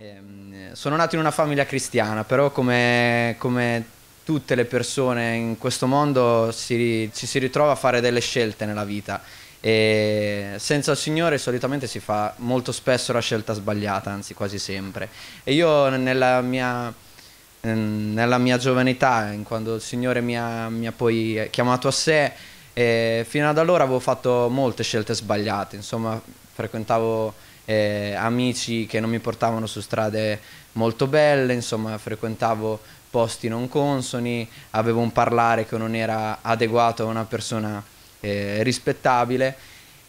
Ehm, sono nato in una famiglia cristiana, però come, come tutte le persone in questo mondo si, ci si ritrova a fare delle scelte nella vita e senza il Signore solitamente si fa molto spesso la scelta sbagliata, anzi quasi sempre. E io nella mia, nella mia giovanità, quando il Signore mi ha, mi ha poi chiamato a sé, eh, fino ad allora avevo fatto molte scelte sbagliate, insomma frequentavo eh, amici che non mi portavano su strade molto belle, insomma frequentavo posti non consoni, avevo un parlare che non era adeguato a una persona eh, rispettabile,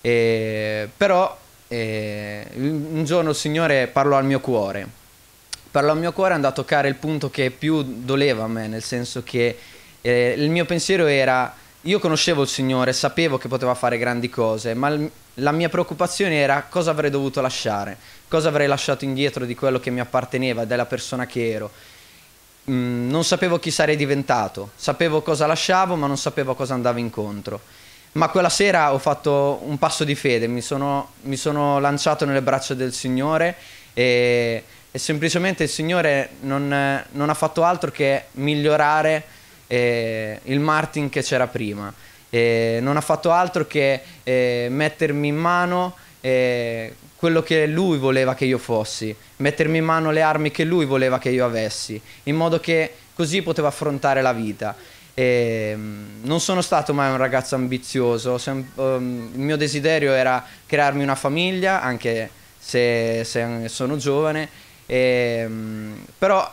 eh, però un giorno il Signore parlò al mio cuore, parlò al mio cuore e andò a toccare il punto che più doleva a me, nel senso che eh, il mio pensiero era io conoscevo il Signore, sapevo che poteva fare grandi cose, ma la mia preoccupazione era cosa avrei dovuto lasciare, cosa avrei lasciato indietro di quello che mi apparteneva, della persona che ero. Mm, non sapevo chi sarei diventato, sapevo cosa lasciavo, ma non sapevo cosa andavo incontro. Ma quella sera ho fatto un passo di fede, mi sono, mi sono lanciato nelle braccia del Signore e, e semplicemente il Signore non, non ha fatto altro che migliorare eh, il Martin che c'era prima. Eh, non ha fatto altro che eh, mettermi in mano quello che lui voleva che io fossi, mettermi in mano le armi che lui voleva che io avessi, in modo che così potevo affrontare la vita. E mm, non sono stato mai un ragazzo ambizioso, Sem um, il mio desiderio era crearmi una famiglia, anche se, se sono giovane, e, ehm, però,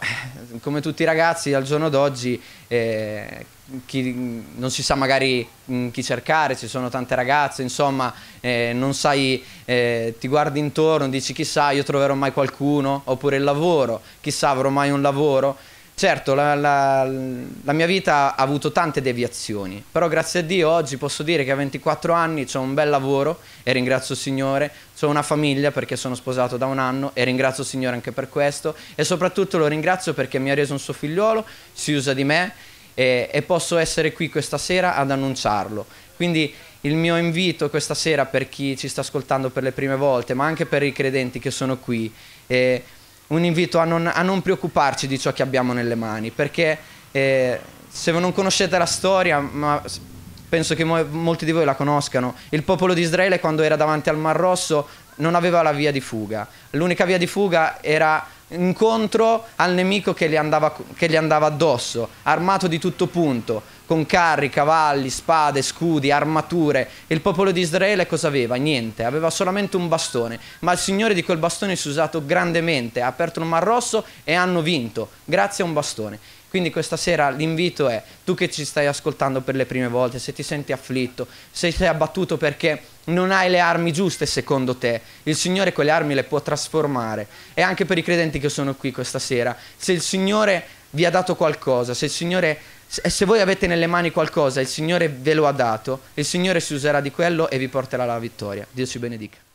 come tutti i ragazzi al giorno d'oggi, eh, chi, non si sa magari mm, chi cercare, ci sono tante ragazze, insomma, eh, non sai, eh, ti guardi intorno, dici chissà, io troverò mai qualcuno, oppure il lavoro, chissà, avrò mai un lavoro. Certo, la, la, la, mia vita ha avuto tante deviazioni, però grazie a Dio oggi posso dire che a 24 anni ho un bel lavoro e ringrazio il Signore, ho una famiglia perché sono sposato da un anno e ringrazio il Signore anche per questo e soprattutto lo ringrazio perché mi ha reso un suo figliolo, si usa di me e, e posso essere qui questa sera ad annunciarlo. Quindi il mio invito questa sera per chi ci sta ascoltando per le prime volte, ma anche per i credenti che sono qui, eh, un invito a non, a non, preoccuparci di ciò che abbiamo nelle mani, perché eh, se non conoscete la storia, ma penso che mo molti di voi la conoscano, il popolo di Israele quando era davanti al Mar Rosso non aveva la via di fuga, l'unica via di fuga era incontro al nemico che gli andava, che gli andava addosso, armato di tutto punto con carri, cavalli, spade, scudi, armature. E il popolo di Israele cosa aveva? Niente, aveva solamente un bastone, ma il Signore di quel bastone si è usato grandemente, ha aperto il Mar Rosso e hanno vinto, grazie a un bastone. Quindi questa sera l'invito è, tu che ci stai ascoltando per le prime volte, se ti senti afflitto, se sei abbattuto perché non hai le armi giuste secondo te, il Signore quelle armi le può trasformare. E anche per i credenti che sono qui questa sera, se il Signore vi ha dato qualcosa, se il Signore e se voi avete nelle mani qualcosa, il Signore ve lo ha dato, il Signore si userà di quello e vi porterà la vittoria. Dio ci benedica.